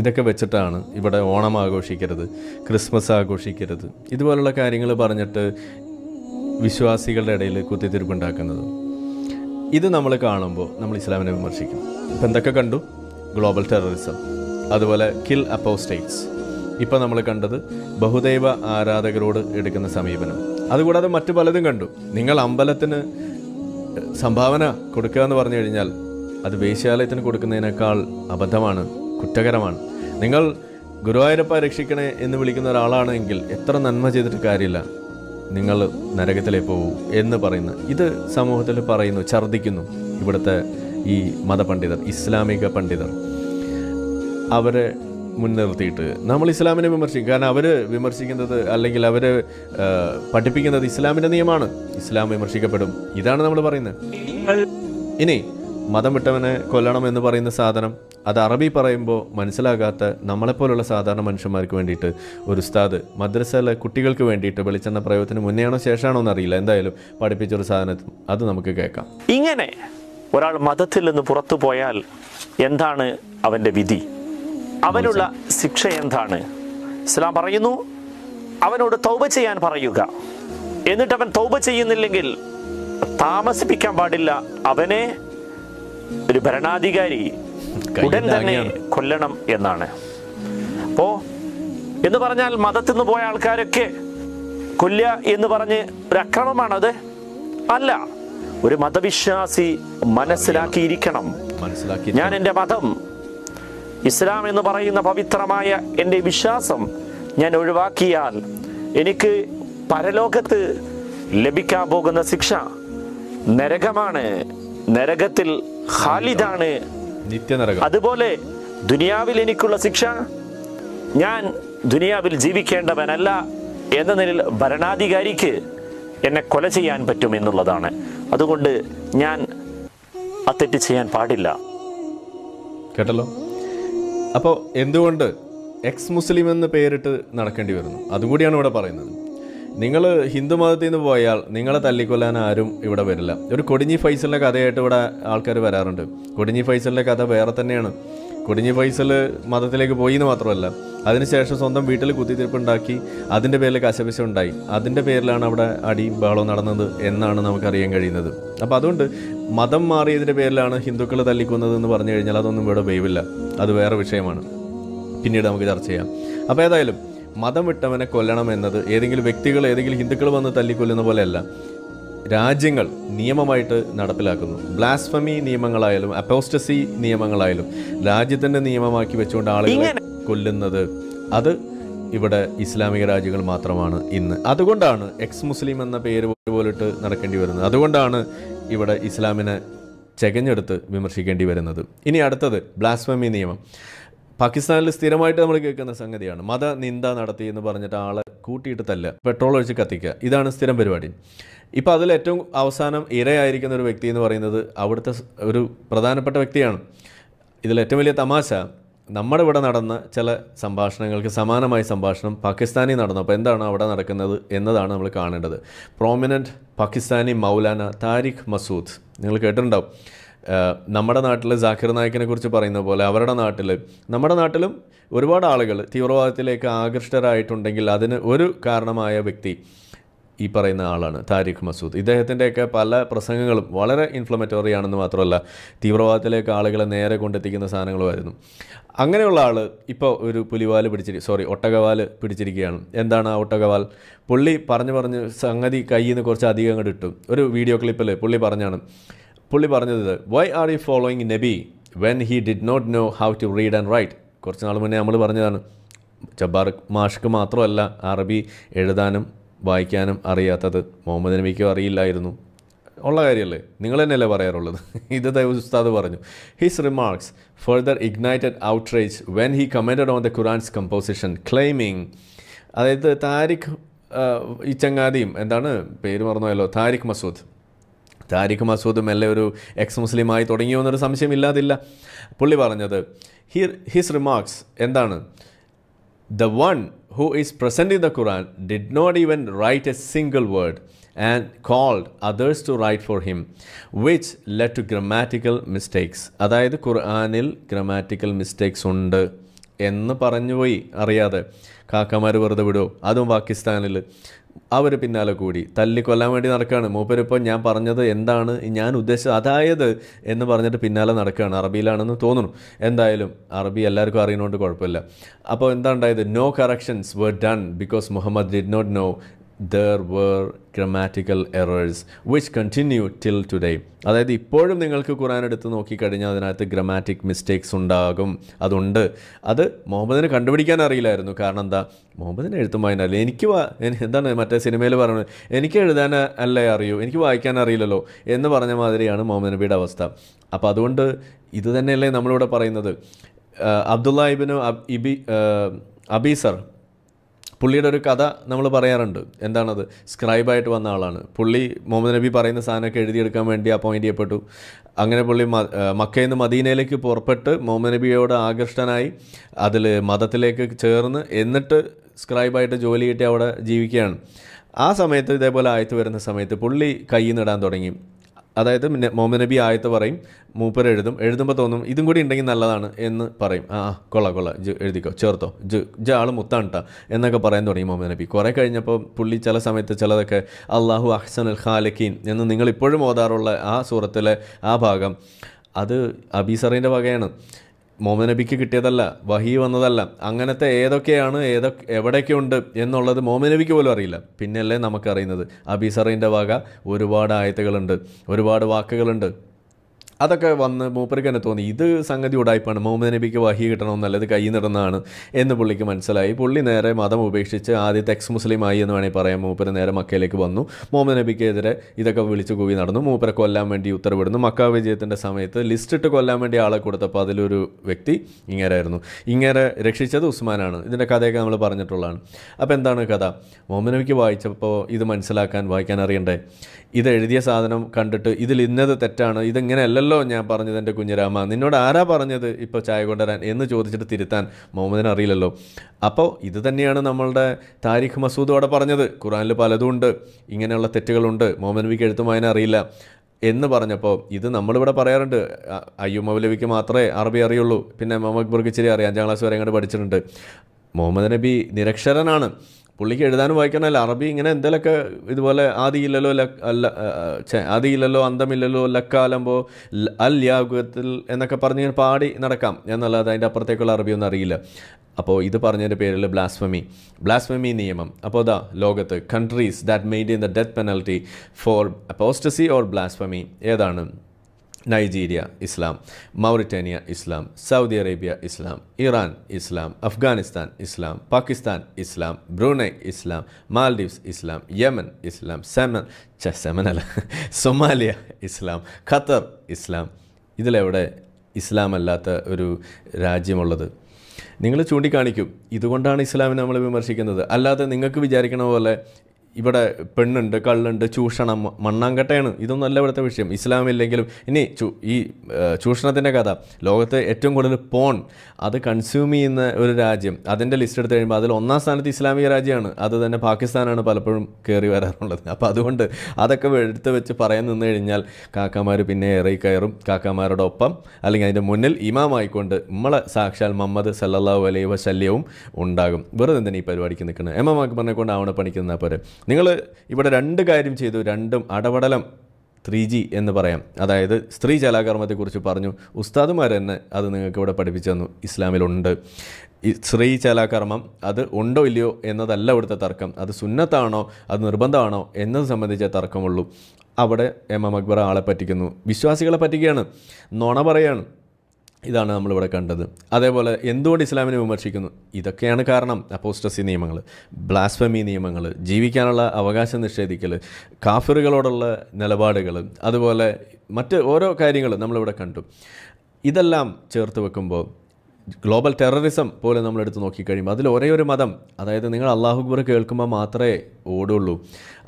ഇതൊക്കെ വെച്ചിട്ടാണ് ഇവിടെ ഓണം ആഘോഷിക്കരുത് ക്രിസ്മസ് ആഘോഷിക്കരുത് ഇതുപോലുള്ള കാര്യങ്ങൾ പറഞ്ഞിട്ട് വിശ്വാസികളുടെ ഇടയിൽ കുത്തിത്തിരിപ്പുണ്ടാക്കുന്നത് ഇത് നമ്മൾ കാണുമ്പോൾ നമ്മൾ ഇസ്ലാമിനെ വിമർശിക്കും ഇപ്പം എന്തൊക്കെ കണ്ടു ഗ്ലോബൽ ടെററിസം അതുപോലെ കിൽ അപ്പോസ്റ്റേറ്റ്സ് ഇപ്പം നമ്മൾ കണ്ടത് ബഹുദൈവ ആരാധകരോട് എടുക്കുന്ന സമീപനം അതുകൂടാതെ മറ്റു പലതും കണ്ടു നിങ്ങൾ അമ്പലത്തിന് സംഭാവന കൊടുക്കുക എന്ന് പറഞ്ഞു കഴിഞ്ഞാൽ അത് വേശ്യാലയത്തിന് കൊടുക്കുന്നതിനേക്കാൾ അബദ്ധമാണ് കുറ്റകരമാണ് നിങ്ങൾ ഗുരുവായൂരപ്പ രക്ഷിക്കണേ എന്ന് വിളിക്കുന്ന ഒരാളാണെങ്കിൽ എത്ര നന്മ ചെയ്തിട്ട് കാര്യമില്ല നിങ്ങൾ നരകത്തിലേ പോകൂ എന്ന് പറയുന്ന ഇത് സമൂഹത്തിൽ പറയുന്നു ഛർദ്ദിക്കുന്നു ഇവിടുത്തെ ഈ മതപണ്ഡിതർ ഇസ്ലാമിക പണ്ഡിതർ അവരെ മുൻനിർത്തിയിട്ട് നമ്മൾ ഇസ്ലാമിനെ വിമർശിക്കും കാരണം അവർ വിമർശിക്കുന്നത് അല്ലെങ്കിൽ അവർ പഠിപ്പിക്കുന്നത് ഇസ്ലാമിൻ്റെ നിയമമാണ് ഇസ്ലാം വിമർശിക്കപ്പെടും ഇതാണ് നമ്മൾ പറയുന്നത് ഇനി മതം വിട്ടവനെ കൊല്ലണം എന്ന് പറയുന്ന സാധനം അത് അറബി പറയുമ്പോൾ മനസ്സിലാകാത്ത നമ്മളെപ്പോലുള്ള സാധാരണ മനുഷ്യന്മാർക്ക് വേണ്ടിയിട്ട് ഒരു ഉസ്താദ് മദ്രസയിലെ കുട്ടികൾക്ക് വേണ്ടിയിട്ട് വെളിച്ചെണ്ണ പ്രയോഗത്തിന് മുന്നെയാണോ ശേഷമാണോ എന്നറിയില്ല എന്തായാലും പഠിപ്പിച്ചൊരു സാധനം അത് നമുക്ക് കേൾക്കാം ഇങ്ങനെ ഒരാൾ മതത്തിൽ നിന്ന് പുറത്തു പോയാൽ എന്താണ് അവൻ്റെ വിധി അവനുള്ള ശിക്ഷ എന്താണ് ഇസ്ലാം പറയുന്നു അവനോട് തൗബ ചെയ്യാൻ പറയുക എന്നിട്ട് അവൻ തൗബ ചെയ്യുന്നില്ലെങ്കിൽ താമസിപ്പിക്കാൻ പാടില്ല അവനെ ഒരു ഭരണാധികാരി ഉടൻ തന്നെ കൊല്ലണം എന്നാണ് അപ്പോ എന്ന് പറഞ്ഞാൽ മതത്തിൽ നിന്ന് പോയ ആൾക്കാരൊക്കെ കൊല്ല എന്ന് പറഞ്ഞ് ഒരു അക്രമമാണത് അല്ല ഒരു മതവിശ്വാസി മനസ്സിലാക്കിയിരിക്കണം ഞാൻ എൻ്റെ മതം ഇസ്ലാം എന്ന് പറയുന്ന പവിത്രമായ എൻ്റെ വിശ്വാസം ഞാൻ ഒഴിവാക്കിയാൽ എനിക്ക് പരലോകത്ത് ലഭിക്കാൻ പോകുന്ന ശിക്ഷ നരകമാണ് നരകത്തിൽ ഖാലിദാണ് നിത്യനരകം അതുപോലെ ദുനിയാവിൽ എനിക്കുള്ള ശിക്ഷ ഞാൻ ദുനിയാവിൽ ജീവിക്കേണ്ടവനല്ല എന്ന നിലയിൽ ഭരണാധികാരിക്ക് എന്നെ കൊല ചെയ്യാൻ പറ്റും എന്നുള്ളതാണ് അതുകൊണ്ട് ഞാൻ ആ തെറ്റ് ചെയ്യാൻ പാടില്ല കേട്ടല്ലോ അപ്പോൾ എന്തുകൊണ്ട് എക്സ് മുസ്ലിം എന്ന് പേരിട്ട് നടക്കേണ്ടി വരുന്നു അതുകൂടിയാണ് ഇവിടെ പറയുന്നത് നിങ്ങൾ ഹിന്ദു മതത്തിൽ നിന്ന് പോയാൽ നിങ്ങളെ തല്ലിക്കൊല്ലാൻ ആരും ഇവിടെ വരില്ല ഒരു കൊടിഞ്ഞി ഫൈസലിൻ്റെ കഥയായിട്ട് ഇവിടെ ആൾക്കാർ വരാറുണ്ട് കൊടിഞ്ഞി ഫൈസലിൻ്റെ കഥ വേറെ തന്നെയാണ് കൊടിഞ്ഞി ഫൈസൽ മതത്തിലേക്ക് പോയി എന്ന് മാത്രമല്ല അതിനുശേഷം സ്വന്തം വീട്ടിൽ കുത്തിത്തിരിപ്പുണ്ടാക്കി അതിൻ്റെ പേരിൽ കശപിശ ഉണ്ടായി അതിൻ്റെ പേരിലാണ് അവിടെ അടിയും ബഹളവും നടന്നത് എന്നാണ് നമുക്കറിയാൻ കഴിയുന്നത് അപ്പോൾ അതുകൊണ്ട് മതം മാറിയതിൻ്റെ പേരിലാണ് ഹിന്ദുക്കൾ തല്ലിക്കുന്നത് എന്ന് പറഞ്ഞു കഴിഞ്ഞാൽ അതൊന്നും ഇവിടെ വേവില്ല അത് വേറെ വിഷയമാണ് പിന്നീട് നമുക്ക് ചർച്ച ചെയ്യാം അപ്പോൾ ഏതായാലും മതം വിട്ടവനെ കൊല്ലണം എന്നത് ഏതെങ്കിലും വ്യക്തികൾ ഏതെങ്കിലും ഹിന്ദുക്കൾ വന്ന് തല്ലിക്കൊല്ലുന്ന പോലെയല്ല രാജ്യങ്ങൾ നിയമമായിട്ട് നടപ്പിലാക്കുന്നു ബ്ലാസ്ഫമി നിയമങ്ങളായാലും അപ്പോസ്റ്റസി നിയമങ്ങളായാലും രാജ്യത്തിൻ്റെ നിയമമാക്കി വെച്ചുകൊണ്ട് ആളുകളെ കൊല്ലുന്നത് അത് ഇവിടെ ഇസ്ലാമിക രാജ്യങ്ങൾ മാത്രമാണ് ഇന്ന് അതുകൊണ്ടാണ് എക്സ് മുസ്ലിം എന്ന പേര് പോലിട്ട് നടക്കേണ്ടി വരുന്നത് അതുകൊണ്ടാണ് ഇവിടെ ഇസ്ലാമിനെ ചെകഞ്ഞെടുത്ത് വിമർശിക്കേണ്ടി വരുന്നത് ഇനി അടുത്തത് ബ്ലാസ്ഫമി നിയമം പാകിസ്ഥാനിൽ സ്ഥിരമായിട്ട് നമ്മൾ കേൾക്കുന്ന സംഗതിയാണ് മത നിന്ദ നടത്തി എന്ന് പറഞ്ഞിട്ട് ആളെ കൂട്ടിയിട്ട് തല്ല പെട്രോൾ ഒഴിച്ച് കത്തിക്കുക ഇതാണ് സ്ഥിരം പരിപാടി ഇപ്പം അതിൽ ഏറ്റവും അവസാനം ഇരയായിരിക്കുന്ന ഒരു വ്യക്തി എന്ന് പറയുന്നത് അവിടുത്തെ ഒരു പ്രധാനപ്പെട്ട വ്യക്തിയാണ് ഇതിൽ ഏറ്റവും വലിയ തമാശ നമ്മുടെ ഇവിടെ നടന്ന ചില സംഭാഷണങ്ങൾക്ക് സമാനമായ സംഭാഷണം പാകിസ്ഥാനിൽ അപ്പോൾ എന്താണ് അവിടെ നടക്കുന്നത് എന്നതാണ് നമ്മൾ കാണേണ്ടത് പ്രോമിനൻറ്റ് പാകിസ്ഥാനി മൗലാന താരിഖ് മസൂദ് നിങ്ങൾ കേട്ടിട്ടുണ്ടാവും നമ്മുടെ നാട്ടിൽ ജാക്കിർ നായിക്കിനെ കുറിച്ച് പറയുന്ന പോലെ അവരുടെ നാട്ടിൽ നമ്മുടെ നാട്ടിലും ഒരുപാട് ആളുകൾ തീവ്രവാദത്തിലേക്ക് ആകൃഷ്ടരായിട്ടുണ്ടെങ്കിൽ അതിന് ഒരു കാരണമായ വ്യക്തി ഈ പറയുന്ന ആളാണ് താരിഖ് മസൂദ് ഇദ്ദേഹത്തിൻ്റെയൊക്കെ പല പ്രസംഗങ്ങളും വളരെ ഇൻഫ്ലമേറ്ററി ആണെന്ന് മാത്രമല്ല തീവ്രവാദത്തിലേക്ക് ആളുകളെ നേരെ കൊണ്ടെത്തിക്കുന്ന സാധനങ്ങളുമായിരുന്നു അങ്ങനെയുള്ള ആൾ ഇപ്പോൾ ഒരു പുലിവാല് പിടിച്ചിരി സോറി ഒട്ടകവാല് പിടിച്ചിരിക്കുകയാണ് എന്താണ് ആ ഒട്ടകവാൽ പുള്ളി പറഞ്ഞു പറഞ്ഞ് സംഗതി കയ്യിൽ നിന്ന് കുറച്ച് അധികം അങ്ങോട്ട് ഇട്ടു ഒരു വീഡിയോ ക്ലിപ്പിൽ പുള്ളി പറഞ്ഞാണ് പുള്ളി പറഞ്ഞത് വൈ ആർ യു ഫോളോയിങ് നബി when he did not know how to read and write കുറച്ച് നാൾ മുന്നേ നമ്മൾ പറഞ്ഞതാണ് ജബ്ബാർ മാഷ്ക്ക് മാത്രമല്ല അറബി എഴുതാനും വായിക്കാനും അറിയാത്തത് മുഹമ്മദ് നബിക്കും അറിയില്ലായിരുന്നു ഉള്ള കാര്യമല്ലേ നിങ്ങൾ തന്നെയല്ലേ പറയാറുള്ളത് *laughs* ഇത് ഉസ്താദ് പറഞ്ഞു his remarks further ignited outrage when he commented on the Quran's composition claiming അതായത് താരിഖ് ഈ ചങ്ങാതിയും എന്താണ് പേര് പറഞ്ഞല്ലോ താരിഖ് മസൂദ് താരിഖ് മസൂദ് മെല്ലെ ഒരു എക്സ് മുസ്ലിമായി തുടങ്ങിയോ എന്നൊരു സംശയമില്ലാതില്ല പുള്ളി പറഞ്ഞത് ഹി ഹിസ് റിമാർക്സ് എന്താണ് the one who is present in the Quran did not even write a single word and called others to write for him which led to grammatical mistakes അതായത് ഖുർആാനിൽ grammatical mistakes ഉണ്ട് എന്ന് പോയി അറിയാതെ കാക്കമാർ വെറുതെ വിടുമോ അതും പാകിസ്ഥാനിൽ അവർ പിന്നാലെ കൂടി തല്ലി കൊല്ലാൻ വേണ്ടി നടക്കുകയാണ് മൂപ്പരിപ്പോൾ ഞാൻ പറഞ്ഞത് എന്താണ് ഞാൻ ഉദ്ദേശിച്ചത് അതായത് എന്ന് പറഞ്ഞിട്ട് പിന്നാലെ നടക്കുകയാണ് അറബിയിലാണെന്ന് തോന്നുന്നു എന്തായാലും അറബി എല്ലാവർക്കും അറിയുന്നതുകൊണ്ട് കുഴപ്പമില്ല അപ്പോൾ എന്താ ഉണ്ടായത് no corrections were done because Muhammad did not know there were grammatical errors which continue till today അതായത് ഇപ്പോഴും നിങ്ങൾക്ക് ഖുറാൻ എടുത്ത് നോക്കിക്കഴിഞ്ഞാൽ അതിനകത്ത് ഗ്രമാറ്റിക് മിസ്റ്റേക്സ് ഉണ്ടാകും അതുണ്ട് അത് മുഹമ്മദിന് കണ്ടുപിടിക്കാൻ അറിയില്ലായിരുന്നു കാരണം എന്താ മുഹമ്മദിന് എഴുത്തും വായന എനിക്ക് എന്താണ് മറ്റേ സിനിമയിൽ പറയുന്നത് എനിക്ക് എഴുതാൻ അല്ലേ അറിയൂ എനിക്ക് വായിക്കാൻ അറിയില്ലല്ലോ എന്ന് പറഞ്ഞ മാതിരിയാണ് മുഹമ്മദ് നബിയുടെ അവസ്ഥ അപ്പോൾ അതുകൊണ്ട് ഇത് തന്നെയല്ലേ നമ്മളിവിടെ പറയുന്നത് അബ്ദുള്ള അബ് ഇബി അബീസർ പുള്ളിയുടെ ഒരു കഥ നമ്മൾ പറയാറുണ്ട് എന്താണത് സ്ക്രൈബായിട്ട് വന്ന ആളാണ് പുള്ളി മുഹമ്മദ് നബി പറയുന്ന സാധനമൊക്കെ എഴുതിയെടുക്കാൻ വേണ്ടി അപ്പോയിൻ്റ് ചെയ്യപ്പെട്ടു അങ്ങനെ പുള്ളി മക്കയിൽ നിന്ന് മദീനയിലേക്ക് പുറപ്പെട്ട് മുഹമ്മദ് നബിയോട് ആകൃഷ്ടനായി അതിൽ മതത്തിലേക്ക് ചേർന്ന് എന്നിട്ട് സ്ക്രൈബായിട്ട് ജോലി കിട്ടി അവിടെ ജീവിക്കുകയാണ് ആ സമയത്ത് ഇതേപോലെ ആയത്ത് വരുന്ന സമയത്ത് പുള്ളി കൈ നിടാൻ തുടങ്ങി അതായത് മുഹമ്മദ് നബി ആയത്ത് പറയും മൂപ്പർ എഴുതും എഴുതുമ്പോൾ തോന്നും ഇതും കൂടി ഉണ്ടെങ്കിൽ നല്ലതാണ് എന്ന് പറയും ആ കൊള്ള കൊള്ള ജു എഴുതിക്കോ ചേർത്തോ ജു ജ ആൾ മുത്താണിട്ട എന്നൊക്കെ പറയാൻ തുടങ്ങി മുഹമ്മദ് നബി കുറേ കഴിഞ്ഞപ്പോൾ പുള്ളി ചില സമയത്ത് ചിലതൊക്കെ അള്ളാഹു അഹ്സൻ അൽ ഖാലക്കീൻ എന്ന് നിങ്ങൾ ഇപ്പോഴും ഓതാറുള്ള ആ സൂറത്തിലെ ആ ഭാഗം അത് അബീസറിൻ്റെ വകയാണ് മുഹമ്മദ് നബിക്ക് കിട്ടിയതല്ല വഹി വന്നതല്ല അങ്ങനത്തെ ഏതൊക്കെയാണ് ഏതൊക്കെ എവിടെയൊക്കെ ഉണ്ട് എന്നുള്ളത് മുഹമ്മദ് നബിക്ക് പോലും അറിയില്ല പിന്നെയല്ലേ നമുക്കറിയുന്നത് അബീസറിൻ്റെ വക ഒരുപാട് ആയത്തുകളുണ്ട് ഒരുപാട് വാക്കുകളുണ്ട് അതൊക്കെ വന്ന് മൂപ്പർക്ക് തന്നെ തോന്നി ഇത് സംഗതി ഉടായ്പാണ് മുഹമ്മദ് നബിക്ക് വഹി കിട്ടണം നല്ലത് കൈ നിടുന്നതാണ് എന്ന് പുള്ളിക്ക് മനസ്സിലായി പുള്ളി നേരെ മതം ഉപേക്ഷിച്ച് ആദ്യത്തെ എക്സ് മുസ്ലിമായി എന്ന് വേണമെങ്കിൽ പറയാം മൂപ്പര് നേരെ മക്കയിലേക്ക് വന്നു മുഹമ്മദ് നബിക്കെതിരെ ഇതൊക്കെ വിളിച്ചു കൂവി നടന്നു മൂപ്പരെ കൊല്ലാൻ വേണ്ടി ഉത്തരവിടുന്നു മക്ക വിജയത്തിൻ്റെ സമയത്ത് ലിസ്റ്റ് ഇട്ട് കൊല്ലാൻ വേണ്ടി ആളെ കൊടുത്തപ്പോൾ അതിലൊരു വ്യക്തി ഇങ്ങനെയായിരുന്നു ഇങ്ങനെ രക്ഷിച്ചത് ഉസ്മാനാണ് ഇതിൻ്റെ കഥയൊക്കെ നമ്മൾ പറഞ്ഞിട്ടുള്ളതാണ് അപ്പോൾ എന്താണ് കഥ മുഹമ്മദ് നബിക്ക് വായിച്ചപ്പോൾ ഇത് മനസ്സിലാക്കാൻ വായിക്കാൻ അറിയണ്ടേ ഇത് എഴുതിയ സാധനം കണ്ടിട്ട് ഇതിൽ ഇന്നത് തെറ്റാണ് അല്ലല്ലോ ഞാൻ പറഞ്ഞത് എൻ്റെ കുഞ്ഞിരാമ നിന്നോട് ആരാ പറഞ്ഞത് ഇപ്പോൾ ചായ കൊണ്ടുവരാൻ എന്ന് ചോദിച്ചിട്ട് തിരുത്താൻ മുഹമ്മദിന് അറിയില്ലല്ലോ അപ്പോൾ ഇത് തന്നെയാണ് നമ്മളുടെ താരിഖ് അവിടെ പറഞ്ഞത് ഖുറാനിൽ പലതും ഉണ്ട് ഇങ്ങനെയുള്ള തെറ്റുകളുണ്ട് മുഹമ്മദ് നബിക്ക് എഴുത്തും അറിയില്ല എന്ന് പറഞ്ഞപ്പോൾ ഇത് നമ്മളിവിടെ പറയാറുണ്ട് അയ്യു മൗലവിക്ക് മാത്രമേ അറബി അറിയുള്ളൂ പിന്നെ മുഹമ്മദ് ബുർഗിച്ചിരി അറിയാം അഞ്ചാം ക്ലാസ് വരെ അങ്ങോട്ട് പഠിച്ചിട്ടുണ്ട് മുഹമ്മദ് നബി നിരക്ഷരനാണ് പുള്ളിക്ക് എഴുതാനും വായിക്കാനും അറബി ഇങ്ങനെ എന്തെങ്കിലുമൊക്കെ ഇതുപോലെ ആദിയില്ലല്ലോ അല്ല ഛേ ആദിയില്ലല്ലോ അന്തമില്ലല്ലോ ലക്കാലമ്പോ അൽ യാഗത്തിൽ എന്നൊക്കെ പറഞ്ഞ് ഇങ്ങനെ പാടി നടക്കാം എന്നല്ലാതെ അതിൻ്റെ അപ്പുറത്തേക്കുള്ള അറബിയൊന്നും അറിയില്ല അപ്പോൾ ഇത് പറഞ്ഞതിൻ്റെ പേരിൽ ബ്ലാസ്മമി ബ്ലാസ്മമി നിയമം അപ്പോൾ അതാ ലോകത്ത് countries that made in the death penalty for apostasy or blasphemy ഏതാണ് നൈജീരിയ ഇസ്ലാം മൗറിറ്റേനിയ ഇസ്ലാം സൗദി അറേബ്യ ഇസ്ലാം ഇറാൻ ഇസ്ലാം അഫ്ഗാനിസ്ഥാൻ ഇസ്ലാം പാകിസ്ഥാൻ ഇസ്ലാം ബ്രൂണൈ ഇസ്ലാം മാൽഡീവ്സ് ഇസ്ലാം യമൻ ഇസ്ലാം സെമൻ ച സെമനല്ല *laughs* സൊമാലിയ ഇസ്ലാം ഖത്തർ ഇസ്ലാം ഇതിലെവിടെ ഇസ്ലാം അല്ലാത്ത ഒരു രാജ്യമുള്ളത് നിങ്ങൾ ചൂണ്ടിക്കാണിക്കും ഇതുകൊണ്ടാണ് ഇസ്ലാമിനെ നമ്മൾ വിമർശിക്കുന്നത് അല്ലാതെ നിങ്ങൾക്ക് വിചാരിക്കണ പോലെ ഇവിടെ പെണ്ണുണ്ട് കള്ളുണ്ട് ചൂഷണം മണ്ണാങ്കട്ടയാണ് ഇതൊന്നല്ല ഇവിടുത്തെ വിഷയം ഇസ്ലാമില്ലെങ്കിലും ഇനി ഈ ചൂഷണത്തിൻ്റെ കഥ ലോകത്ത് ഏറ്റവും കൂടുതൽ പോൺ അത് കൺസ്യൂം ചെയ്യുന്ന ഒരു രാജ്യം അതിൻ്റെ ലിസ്റ്റ് എടുത്തു കഴിയുമ്പോൾ അതിൽ ഒന്നാം സ്ഥാനത്ത് ഇസ്ലാമിക രാജ്യമാണ് അത് തന്നെ പാകിസ്ഥാനാണ് പലപ്പോഴും കയറി വരാറുള്ളത് അപ്പോൾ അതുകൊണ്ട് അതൊക്കെ എടുത്ത് വെച്ച് പറയാൻ നിന്ന് കഴിഞ്ഞാൽ കാക്കമാർ പിന്നെ ഏറി കയറും കാക്കമാരുടെ ഒപ്പം അല്ലെങ്കിൽ അതിൻ്റെ മുന്നിൽ ഇമാമായിക്കൊണ്ട് നമ്മളെ സാക്ഷാൽ മുഹമ്മദ് സല്ലാഹു അലൈവ ശല്യവും ഉണ്ടാകും വെറുതെ തന്നെ ഈ പരിപാടിക്ക് നിൽക്കുന്നത് എം പറഞ്ഞുകൊണ്ട് അക്ബറിനെ കൊണ്ട് ആവണ പണിക്കുന്ന പോലെ നിങ്ങൾ ഇവിടെ രണ്ട് കാര്യം ചെയ്തു രണ്ടും അടപടലം ത്രീ ജി എന്ന് പറയാം അതായത് സ്ത്രീ ജലാകർമ്മത്തെക്കുറിച്ച് പറഞ്ഞു ഉസ്താദുമാർ തന്നെ അത് നിങ്ങൾക്ക് ഇവിടെ പഠിപ്പിച്ചു തന്നു ഇസ്ലാമിലുണ്ട് ഈ സ്ത്രീ ചലാകർമ്മം അത് ഉണ്ടോ ഇല്ലയോ എന്നതല്ല ഇവിടുത്തെ തർക്കം അത് സുന്നത്താണോ അത് നിർബന്ധമാണോ എന്നത് സംബന്ധിച്ച തർക്കമുള്ളൂ അവിടെ എം എം അക്ബർ ആളെ പറ്റിക്കുന്നു വിശ്വാസികളെ പറ്റിക്കുകയാണ് നുണ പറയാണ് ഇതാണ് നമ്മളിവിടെ കണ്ടത് അതേപോലെ എന്തുകൊണ്ട് ഇസ്ലാമിനെ വിമർശിക്കുന്നു ഇതൊക്കെയാണ് കാരണം അപ്പോസ്റ്റസി നിയമങ്ങൾ ബ്ലാസ്ഫമി നിയമങ്ങൾ ജീവിക്കാനുള്ള അവകാശം നിഷേധിക്കൽ കാഫിറുകളോടുള്ള നിലപാടുകൾ അതുപോലെ മറ്റ് ഓരോ കാര്യങ്ങൾ നമ്മളിവിടെ കണ്ടു ഇതെല്ലാം ചേർത്ത് വെക്കുമ്പോൾ ഗ്ലോബൽ ടെററിസം പോലെ നമ്മൾ നോക്കിക്കഴിയുമ്പോൾ അതിൽ ഒരേ ഒരു മതം അതായത് നിങ്ങൾ അള്ളാഹു അക്ബർ കേൾക്കുമ്പോൾ മാത്രമേ ഓടുള്ളൂ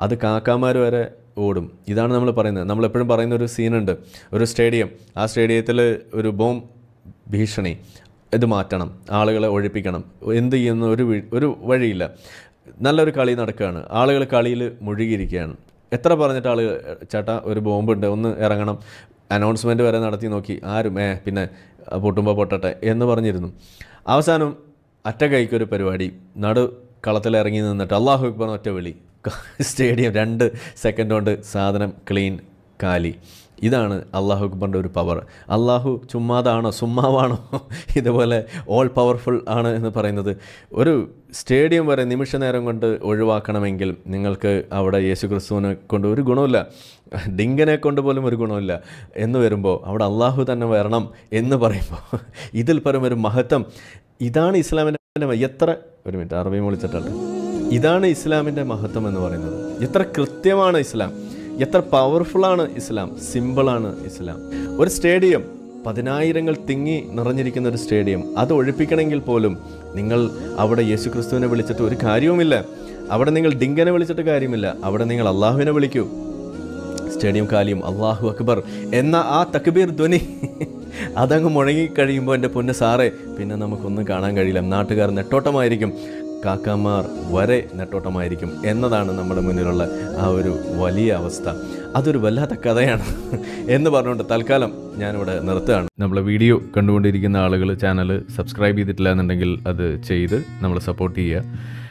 അത് കാക്കാമാർ വരെ ഓടും ഇതാണ് നമ്മൾ പറയുന്നത് നമ്മൾ എപ്പോഴും പറയുന്ന ഒരു സീനുണ്ട് ഒരു സ്റ്റേഡിയം ആ സ്റ്റേഡിയത്തിൽ ഒരു ബോംബ് ഭീഷണി ഇത് മാറ്റണം ആളുകളെ ഒഴിപ്പിക്കണം എന്ത് ചെയ്യുന്ന ഒരു ഒരു വഴിയില്ല നല്ലൊരു കളി നടക്കുകയാണ് ആളുകൾ കളിയിൽ മുഴുകിയിരിക്കുകയാണ് എത്ര പറഞ്ഞിട്ട് ആൾ ചേട്ടാ ഒരു ബോംബുണ്ട് ഒന്ന് ഇറങ്ങണം അനൗൺസ്മെൻറ്റ് വരെ നടത്തി നോക്കി ആരും ഏ പിന്നെ പൊട്ടുമ്പോൾ പൊട്ടട്ടെ എന്ന് പറഞ്ഞിരുന്നു അവസാനം അറ്റ കൈക്കൊരു പരിപാടി നടു കളത്തിൽ ഇറങ്ങി നിന്നിട്ട് അള്ളാഹു ഇപ്പം ഒറ്റ വിളി സ്റ്റേഡിയം രണ്ട് സെക്കൻഡ് കൊണ്ട് സാധനം ക്ലീൻ കാലി ഇതാണ് അള്ളാഹു അക്ബറിൻ്റെ ഒരു പവർ അള്ളാഹു ചുമ്മാതാണോ സുമ്മാവാണോ *laughs* ഇതുപോലെ ഓൾ പവർഫുൾ ആണ് എന്ന് പറയുന്നത് ഒരു സ്റ്റേഡിയം വരെ നിമിഷ നേരം കൊണ്ട് ഒഴിവാക്കണമെങ്കിൽ നിങ്ങൾക്ക് അവിടെ യേശു ക്രിസ്തുവിനെ കൊണ്ട് ഒരു ഗുണമില്ല ഡിങ്കനെ കൊണ്ട് പോലും ഒരു ഗുണമില്ല എന്ന് വരുമ്പോൾ അവിടെ അള്ളാഹു തന്നെ വരണം എന്ന് പറയുമ്പോൾ *laughs* ഇതിൽ പരം ഒരു മഹത്വം ഇതാണ് ഇസ്ലാമിൻ്റെ എത്ര ഒരു മിനിറ്റ് അറബി വിളിച്ചിട്ടുണ്ട് ഇതാണ് ഇസ്ലാമിൻ്റെ മഹത്വം എന്ന് പറയുന്നത് എത്ര കൃത്യമാണ് ഇസ്ലാം എത്ര പവർഫുള്ളാണ് ഇസ്ലാം സിമ്പിളാണ് ഇസ്ലാം ഒരു സ്റ്റേഡിയം പതിനായിരങ്ങൾ തിങ്ങി നിറഞ്ഞിരിക്കുന്ന ഒരു സ്റ്റേഡിയം അത് ഒഴിപ്പിക്കണമെങ്കിൽ പോലും നിങ്ങൾ അവിടെ യേശുക്രിസ്തുവിനെ വിളിച്ചിട്ട് ഒരു കാര്യവുമില്ല അവിടെ നിങ്ങൾ ഡിങ്കനെ വിളിച്ചിട്ട് കാര്യമില്ല അവിടെ നിങ്ങൾ അള്ളാഹുവിനെ വിളിക്കൂ സ്റ്റേഡിയം കാലിയും അള്ളാഹു അക്ബർ എന്ന ആ തക്ബീർ ധ്വനി അതങ്ങ് മുഴങ്ങി കഴിയുമ്പോൾ എൻ്റെ പൊന്ന് സാറേ പിന്നെ നമുക്കൊന്നും കാണാൻ കഴിയില്ല നാട്ടുകാർ നെട്ടോട്ടമായിരിക്കും കാക്കാമാർ വരെ നെട്ടോട്ടമായിരിക്കും എന്നതാണ് നമ്മുടെ മുന്നിലുള്ള ആ ഒരു വലിയ അവസ്ഥ അതൊരു വല്ലാത്ത കഥയാണ് എന്ന് പറഞ്ഞുകൊണ്ട് തൽക്കാലം ഞാനിവിടെ നിർത്തുകയാണ് നമ്മളെ വീഡിയോ കണ്ടുകൊണ്ടിരിക്കുന്ന ആളുകൾ ചാനൽ സബ്സ്ക്രൈബ് ചെയ്തിട്ടില്ല എന്നുണ്ടെങ്കിൽ അത് ചെയ്ത് നമ്മളെ സപ്പോർട്ട് ചെയ്യുക